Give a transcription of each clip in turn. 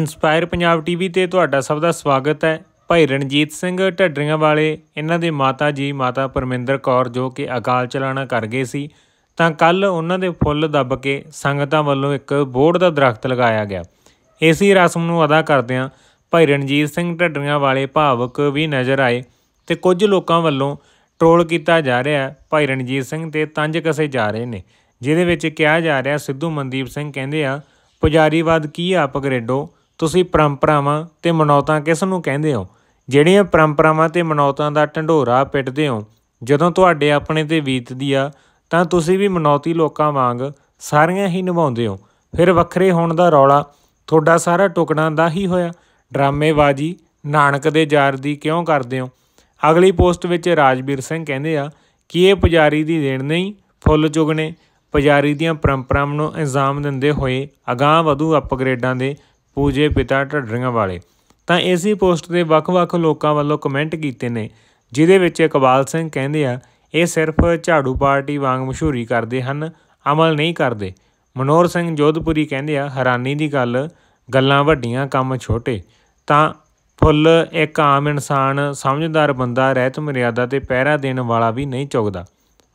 inspire Punjab TV ਤੇ ਤੁਹਾਡਾ ਸਭ ਦਾ ਸਵਾਗਤ ਹੈ ਭਾਈ ਰਣਜੀਤ ਸਿੰਘ ਢੱਡਰੀਆਂ ਵਾਲੇ ਇਹਨਾਂ ਦੇ ਮਾਤਾ ਜੀ ਮਾਤਾ ਪਰਮਿੰਦਰ ਕੌਰ ਜੋ ਕਿ ਅਕਾਲ ਚਲਾਣਾ ਕਰ ਗਏ ਸੀ ਤਾਂ ਕੱਲ ਉਹਨਾਂ ਦੇ ਫੁੱਲ ਦੱਬ ਕੇ ਸੰਗਤਾਂ ਵੱਲੋਂ ਇੱਕ ਬੋੜ ਦਾ ਦਰਖਤ ਲਗਾਇਆ ਗਿਆ ਇਸੇ ਰਸਮ ਨੂੰ ਅਦਾ ਕਰਦਿਆਂ ਭਾਈ ਰਣਜੀਤ ਸਿੰਘ ਢੱਡਰੀਆਂ ਵਾਲੇ ਭਾਵਕ ਵੀ ਨਜ਼ਰ ਆਏ ਤੇ ਕੁਝ ਲੋਕਾਂ ਵੱਲੋਂ ਟ੍ਰੋਲ ਕੀਤਾ ਜਾ ਰਿਹਾ ਭਾਈ ਰਣਜੀਤ ਸਿੰਘ ਤੇ ਤੰਜ ਕਸੇ ਜਾ ਰਹੇ ਨੇ ਜਿਹਦੇ ਵਿੱਚ ਕਿਹਾ ਜਾ ਰਿਹਾ ਸਿੱਧੂ ਮਨਦੀਪ ਸਿੰਘ ਕਹਿੰਦੇ ਆ ਪੁਜਾਰੀਵਾਦ ਕੀ ਆ ਪਗਰੇਡੋ ਤੁਸੀਂ ਪਰੰਪਰਾਵਾਂ ਤੇ ਮਨੌਤਾਂ ਕਿਸ ਨੂੰ ਕਹਿੰਦੇ ਹੋ ਜਿਹੜੀਆਂ ਪਰੰਪਰਾਵਾਂ ਤੇ ਮਨੌਤਾਂ ਦਾ ਢੰਡੋਰਾ ਪਿੱਟਦੇ ਹੋ ਜਦੋਂ ਤੁਹਾਡੇ ਆਪਣੇ ਤੇ ਬੀਤਦੀ ਆ ਤਾਂ ਤੁਸੀਂ ਵੀ ਮਨੌਤੀ ਲੋਕਾਂ ਵਾਂਗ ਸਾਰੀਆਂ ਹੀ ਨਿਭਾਉਂਦੇ ਹੋ ਫਿਰ ਵੱਖਰੇ ਹੋਣ ਦਾ ਰੌਲਾ ਤੁਹਾਡਾ ਸਾਰਾ ਟੁਕੜਾ ਦਾ ਹੀ ਹੋਇਆ ਡਰਾਮੇਬਾਜ਼ੀ ਨਾਨਕ ਦੇ ਜਾਰ ਦੀ ਕਿਉਂ ਕਰਦੇ ਹੋ ਅਗਲੀ ਪੋਸਟ ਵਿੱਚ ਰਾਜਵੀਰ ਸਿੰਘ ਕਹਿੰਦੇ ਆ ਕਿ ਇਹ ਪੁਜਾਰੀ ਦੀ ਦੇਣ ਨਹੀਂ ਫੁੱਲ ਚੁਗਣੇ ਪੁਜਾਰੀ ਦੀਆਂ ਪਰੰਪਰਾਵਾਂ ਨੂੰ ਇਲਜ਼ਾਮ ਦਿੰਦੇ ਹੋਏ ਅਗਾਹ ਵਧੂ ਅਪਗ੍ਰੇਡਾਂ ਦੇ ਪੂਜੇ ਪਿਤਾ ਢੱਡਰੀਆਂ ਵਾਲੇ ਤਾਂ ਇਸੇ ਪੋਸਟ ਦੇ ਵੱਖ-ਵੱਖ ਲੋਕਾਂ ਵੱਲੋਂ ਕਮੈਂਟ ਕੀਤੇ ਨੇ ਜਿਦੇ ਵਿੱਚ ਇਕਬਾਲ ਸਿੰਘ ਕਹਿੰਦੇ ਆ ਇਹ ਸਿਰਫ ਝਾੜੂ ਪਾਰਟੀ ਵਾਂਗ ਮਸ਼ਹੂਰੀ ਕਰਦੇ ਹਨ ਅਮਲ ਨਹੀਂ ਕਰਦੇ ਮਨੋਰ ਸਿੰਘ ਜੋਧਪੁਰੀ ਕਹਿੰਦੇ ਆ ਹੈਰਾਨੀ ਦੀ ਗੱਲ ਗੱਲਾਂ ਵੱਡੀਆਂ ਕੰਮ ਛੋਟੇ ਤਾਂ ਫੁੱਲ ਇੱਕ ਆਮ ਇਨਸਾਨ ਸਮਝਦਾਰ ਬੰਦਾ ਰਹਿਤ ਮਰਿਆਦਾ ਤੇ ਪਹਿਰਾ ਦੇਣ ਵਾਲਾ ਵੀ ਨਹੀਂ ਚੁਗਦਾ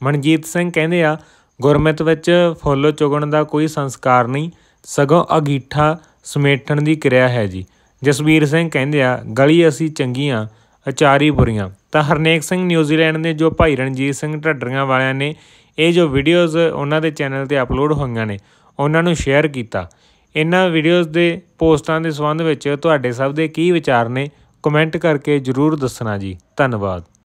ਮਨਜੀਤ ਸਿੰਘ ਕਹਿੰਦੇ ਆ ਗੁਰਮਤ ਵਿੱਚ ਫੁੱਲ ਚੁਗਣ ਦਾ ਕੋਈ ਸੰਸਕਾਰ ਨਹੀਂ ਸਗੋਂ ਅਗੀਠਾ ਸਮੇਟਣ ਦੀ ਕਿਰਿਆ ਹੈ ਜੀ ਜਸਵੀਰ ਸਿੰਘ ਕਹਿੰਦੇ ਆ ਗਲੀ ਅਸੀਂ ਚੰਗੀਆਂ ਅਚਾਰੀ ਬੁਰੀਆਂ ਤਾਂ ਹਰਨੇਕ ਸਿੰਘ ਨਿਊਜ਼ੀਲੈਂਡ ਦੇ ਜੋ ਭਾਈ ਰਣਜੀਤ ਸਿੰਘ ਢੱਡਰੀਆਂ ਵਾਲਿਆਂ ਨੇ ਇਹ ਜੋ ਵੀਡੀਓਜ਼ ਉਹਨਾਂ ਦੇ ਚੈਨਲ ਤੇ ਅਪਲੋਡ ਹੋਈਆਂ ਨੇ ਉਹਨਾਂ ਨੂੰ ਸ਼ੇਅਰ ਕੀਤਾ ਇਹਨਾਂ ਵੀਡੀਓਜ਼ ਦੇ ਪੋਸਟਾਂ ਦੇ ਸੰਬੰਧ ਵਿੱਚ ਤੁਹਾਡੇ ਸਭ ਦੇ ਕੀ ਵਿਚਾਰ ਨੇ ਕਮੈਂਟ ਕਰਕੇ ਜਰੂਰ ਦੱਸਣਾ ਜੀ ਧੰਨਵਾਦ